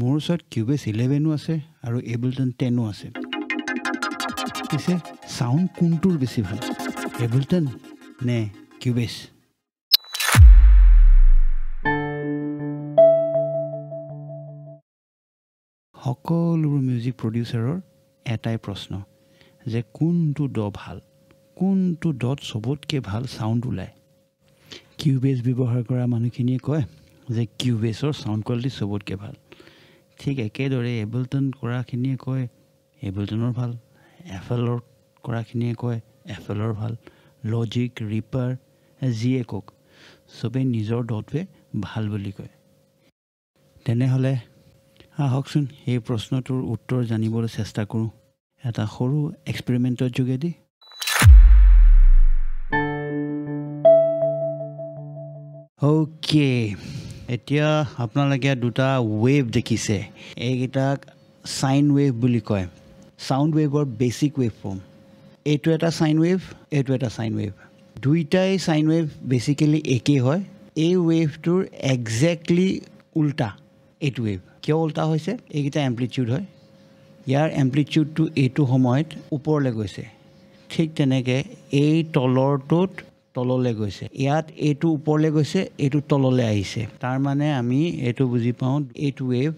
মোৰ ওচৰত কিউবেচ ইলেভেনো আছে আৰু এবলটন টেনো আছে পিছে চাউণ্ড কোনটোৰ বেছি ভাল এবলটন নে কিউবেচ সকলোবোৰ মিউজিক প্ৰডিউচাৰৰ এটাই প্ৰশ্ন যে কোনটো দ ভাল কোনটো দত চবতকৈ ভাল চাউণ্ড ওলায় কিউবেচ ব্যৱহাৰ কৰা মানুহখিনিয়ে কয় যে কিউবেছৰ চাউণ্ড কোৱালিটি চবতকৈ ভাল ঠিক একেদৰে এবলটন কৰাখিনিয়ে কয় এবলটনৰ ভাল এফেলৰ কৰাখিনিয়ে কয় এফেলৰ ভাল লজিক ৰিপাৰ যিয়ে কওক চবেই নিজৰ দটোৱে ভাল বুলি কয় তেনেহ'লে আহকচোন সেই প্ৰশ্নটোৰ উত্তৰ জানিবলৈ চেষ্টা কৰোঁ এটা সৰু এক্সপেৰিমেণ্টৰ যোগেদি অ'কে এতিয়া আপোনালোকে দুটা ৱেভ দেখিছে এইকেইটাক চাইন ৱেভ বুলি কয় চাউণ্ড ৱেভৰ বেচিক ৱেভ ফৰ্ম এইটো এটা চাইন ৱেভ এইটো এটা চাইন ৱেভ দুইটাই চাইন ৱেভ বেচিকেলি একেই হয় এই ৱেভটোৰ একজেক্টলি উল্টা এইটো ৱেভ কিয় উল্টা হৈছে এইকেইটা এম্প্লিটিউড হয় ইয়াৰ এম্পলিটিউডটো এইটো সময়ত ওপৰলৈ গৈছে ঠিক তেনেকৈ এই তলৰটোত তললৈ গৈছে ইয়াত এইটো ওপৰলৈ গৈছে এইটো তললৈ আহিছে তাৰমানে আমি এইটো বুজি পাওঁ এইটো ৱেভ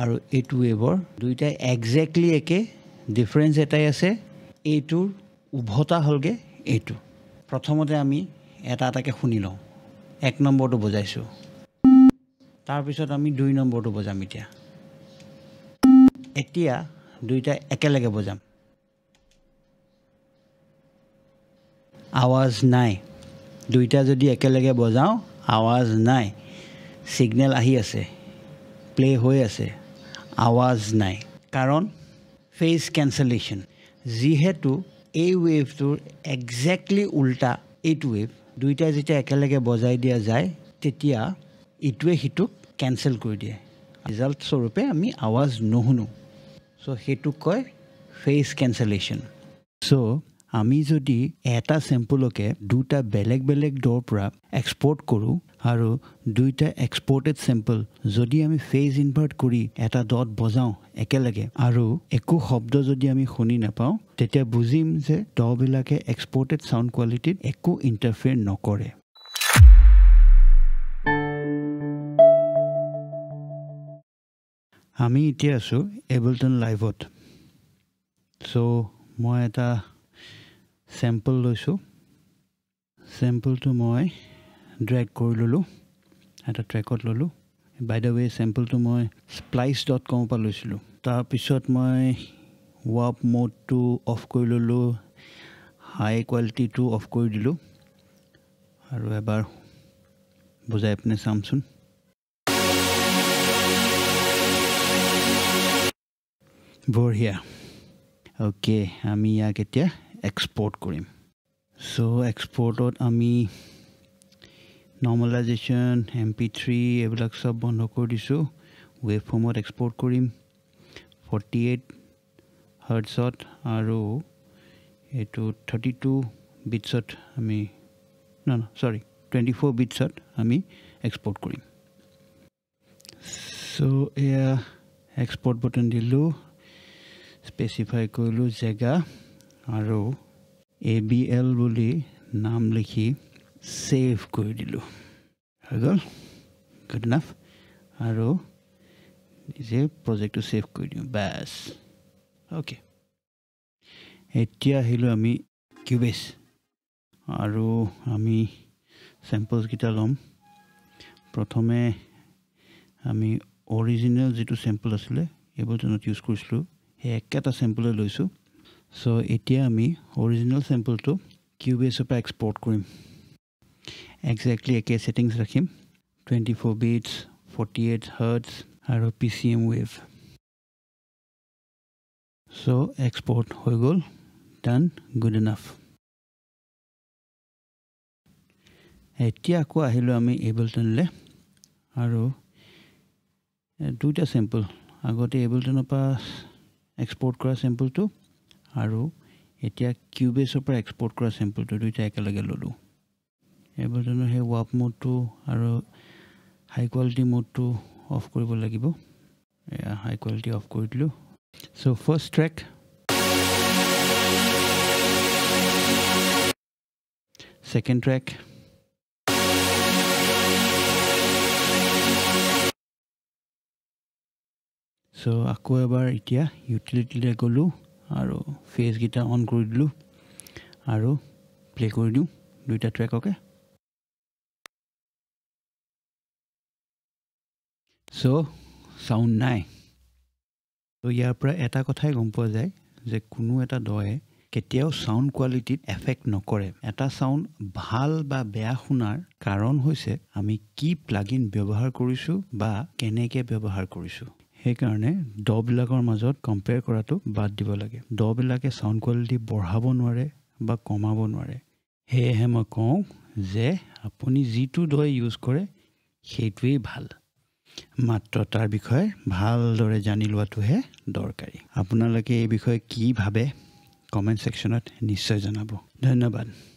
আৰু এইটো ৱেভৰ দুয়োটাই একজেক্টলি একে ডিফাৰেঞ্চ এটাই আছে এইটোৰ উভতা হ'লগৈ এইটো প্ৰথমতে আমি এটা এটাকৈ শুনি লওঁ এক নম্বৰটো বজাইছোঁ তাৰপিছত আমি দুই নম্বৰটো বজাম এতিয়া এতিয়া দুয়োটাই একেলগে বজাম আৱাজ নাই দুইটা যদি একেলগে বজাওঁ আৱাজ নাই ছিগনেল আহি আছে প্লে' হৈ আছে আৱাজ নাই কাৰণ ফেজ কেঞ্চেলেশ্যন যিহেতু এই ৱেভটোৰ একজেক্টলি উল্টা এইটো ৱেভ দুইটাই যেতিয়া একেলগে বজাই দিয়া যায় তেতিয়া ইটোৱে সিটোক কেঞ্চেল কৰি দিয়ে ৰিজাল্টস্বৰূপে আমি আৱাজ নুশুনো চ' সেইটোক কয় ফেজ কেঞ্চেলেশ্যন চ' আমি যদি এটা চেম্পুলকে দুটা বেলেগ বেলেগ দৰ পৰা এক্সপৰ্ট কৰোঁ আৰু দুইটা এক্সপৰ্টেড চেম্পল যদি আমি ফেজ ইনভাৰ্ট কৰি এটা দত বজাওঁ একেলগে আৰু একো শব্দ যদি আমি শুনি নাপাওঁ তেতিয়া বুজিম যে দবিলাকে এক্সপৰ্টেড চাউণ্ড কোৱালিটিত একো ইণ্টাৰফেয়াৰ নকৰে আমি এতিয়া আছোঁ এবলটন লাইভত চ' মই এটা চেম্পল লৈছোঁ চেম্পলটো মই ড্ৰেক কৰি ল'লোঁ এটা ট্ৰেকত ল'লোঁ বাইদেৱে চেম্পলটো মই স্প্লাইচ ডট কমৰ পৰা লৈছিলোঁ তাৰপিছত মই ৱাপ মোডটো অফ কৰি ল'লোঁ হাই কোৱালিটিটো অফ কৰি দিলোঁ আৰু এবাৰ বুজাই পিনে চামচোন বঢ়িয়া অ'কে আমি ইয়াক এতিয়া এক্সপৰ্ট কৰিম চ' এক্সপৰ্টত আমি নৰ্মেলাইজেশ্যন এম পি থ্ৰী এইবিলাক চব বন্ধ কৰি দিছোঁ ৱেভ ফৰ্মত এক্সপৰ্ট কৰিম ফৰ্টি এইট হাৰ্টছত আৰু এইটো থাৰ্টি টু বিটছত আমি ন ন চৰি টুৱেণ্টি ফ'ৰ বিটছত আমি এক্সপৰ্ট কৰিম চ' এয়া এক্সপৰ্ট বটন দিলোঁ স্পেচিফাই কৰিলোঁ জেগা আৰু এ বি এল বুলি নাম লিখি ছেভ কৰি দিলোঁ হৈ গ'ল গুড নাফ আৰু নিজে প্ৰজেক্টটো ছেভ কৰি দিওঁ বাছ অ'কে এতিয়া আহিলোঁ আমি কিউবেচ আৰু আমি ছেম্পলছকেইটা ল'ম প্ৰথমে আমি অৰিজিনেল যিটো ছেম্পল আছিলে এইবোৰ জনত ইউজ কৰিছিলোঁ সেই একেটা ছেম্পলে লৈছোঁ So এতিয়া আমি original sample to Cubase পৰা export কৰিম। Exactly একে settings ৰাখিম। 24 bits, 48 Hz আৰু PCM wave. So export হৈ গল। Done, good enough. এতিয়া কো আহিলো আমি Ableton লে। আৰু দুটা sample। আগতে Ableton পৰা export কৰা sample to আৰু এতিয়া কিউবেছৰ পৰা এক্সপৰ্ট কৰা চেম্পুলটো দুয়োটা একেলগে ল'লোঁ এইবাৰ জানো সেই ৱাপ মোডটো আৰু হাই কোৱালিটি মোডটো অফ কৰিব লাগিব এয়া হাই কোৱালিটি অফ কৰি দিলোঁ so' first track second track so' আকৌ এবাৰ এতিয়া ইউটিলিটিলৈ গ'লোঁ আৰু ফেচকেইটা অন কৰি দিলোঁ আৰু প্লে' কৰি দিওঁ দুইটা ট্ৰেককে চ' চাউণ্ড নাই ত' ইয়াৰ পৰা এটা কথাই গম পোৱা যায় যে কোনো এটা দয়ে কেতিয়াও চাউণ্ড কোৱালিটিত এফেক্ট নকৰে এটা চাউণ্ড ভাল বা বেয়া শুনাৰ কাৰণ হৈছে আমি কি প্লাগিন ব্যৱহাৰ কৰিছোঁ বা কেনেকৈ ব্যৱহাৰ কৰিছোঁ সেইকাৰণে দবিলাকৰ মাজত কম্পেয়াৰ কৰাটো বাদ দিব লাগে দবিলাকে চাউণ্ড কোৱালিটি বঢ়াব নোৱাৰে বা কমাব নোৱাৰে সেয়েহে মই কওঁ যে আপুনি যিটো দ ইউজ কৰে সেইটোৱেই ভাল মাত্ৰ তাৰ বিষয়ে ভালদৰে জানি লোৱাটোহে দৰকাৰী আপোনালোকে এই বিষয়ে কি ভাবে কমেণ্ট ছেকশ্যনত নিশ্চয় জনাব ধন্যবাদ